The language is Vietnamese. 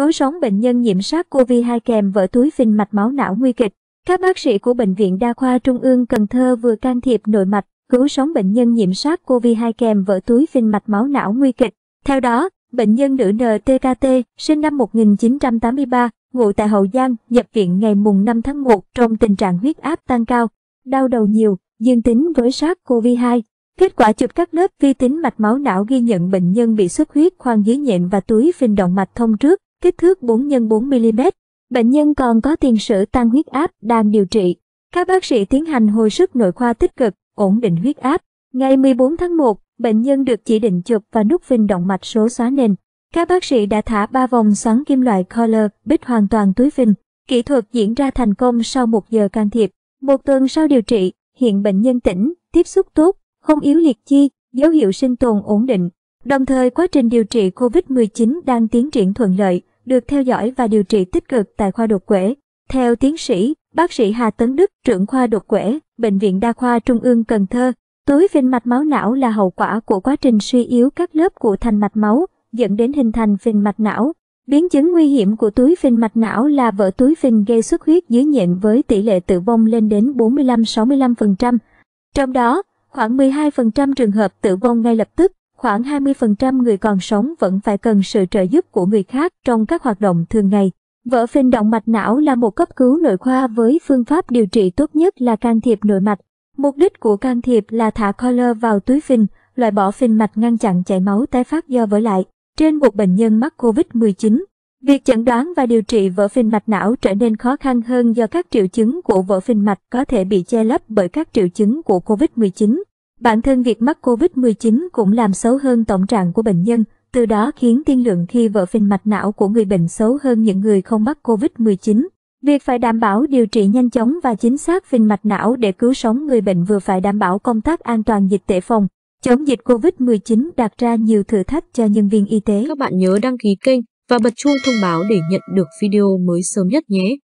cứu sống bệnh nhân nhiễm SARS-CoV-2 kèm vỡ túi phình mạch máu não nguy kịch. Các bác sĩ của Bệnh viện Đa khoa Trung ương Cần Thơ vừa can thiệp nội mạch, cứu sống bệnh nhân nhiễm SARS-CoV-2 kèm vỡ túi phình mạch máu não nguy kịch. Theo đó, bệnh nhân nữ NTKT, sinh năm 1983, ngụ tại Hậu Giang, nhập viện ngày mùng 5 tháng 1 trong tình trạng huyết áp tăng cao, đau đầu nhiều, dương tính với SARS-CoV-2. Kết quả chụp các lớp vi tính mạch máu não ghi nhận bệnh nhân bị xuất huyết khoang dưới nhện và túi phình động mạch thông trước, kích thước 4 x 4mm. Bệnh nhân còn có tiền sử tăng huyết áp đang điều trị. Các bác sĩ tiến hành hồi sức nội khoa tích cực, ổn định huyết áp. Ngày 14 tháng 1, bệnh nhân được chỉ định chụp và nút phình động mạch số xóa nền. Các bác sĩ đã thả 3 vòng xoắn kim loại color bích hoàn toàn túi phình. Kỹ thuật diễn ra thành công sau 1 giờ can thiệp. Một tuần sau điều trị, hiện bệnh nhân tỉnh, tiếp xúc tốt, không yếu liệt chi, dấu hiệu sinh tồn ổn định. Đồng thời quá trình điều trị COVID-19 đang tiến triển thuận lợi, được theo dõi và điều trị tích cực tại khoa đột quể. Theo tiến sĩ, bác sĩ Hà Tấn Đức, trưởng khoa đột quể, Bệnh viện Đa khoa Trung ương Cần Thơ, túi phình mạch máu não là hậu quả của quá trình suy yếu các lớp của thành mạch máu, dẫn đến hình thành phình mạch não. Biến chứng nguy hiểm của túi phình mạch não là vỡ túi phình gây xuất huyết dưới nhện với tỷ lệ tử vong lên đến 45-65%. Trong đó, khoảng 12% trường hợp tử vong ngay lập tức. Khoảng 20% người còn sống vẫn phải cần sự trợ giúp của người khác trong các hoạt động thường ngày. Vỡ phình động mạch não là một cấp cứu nội khoa với phương pháp điều trị tốt nhất là can thiệp nội mạch. Mục đích của can thiệp là thả collar vào túi phình, loại bỏ phình mạch ngăn chặn chảy máu tái phát do vỡ lại. Trên một bệnh nhân mắc COVID-19, việc chẩn đoán và điều trị vỡ phình mạch não trở nên khó khăn hơn do các triệu chứng của vỡ phình mạch có thể bị che lấp bởi các triệu chứng của COVID-19. Bản thân việc mắc COVID-19 cũng làm xấu hơn tổng trạng của bệnh nhân, từ đó khiến tiên lượng khi vỡ phình mạch não của người bệnh xấu hơn những người không mắc COVID-19. Việc phải đảm bảo điều trị nhanh chóng và chính xác phình mạch não để cứu sống người bệnh vừa phải đảm bảo công tác an toàn dịch tễ phòng, chống dịch COVID-19 đặt ra nhiều thử thách cho nhân viên y tế. Các bạn nhớ đăng ký kênh và bật chuông thông báo để nhận được video mới sớm nhất nhé.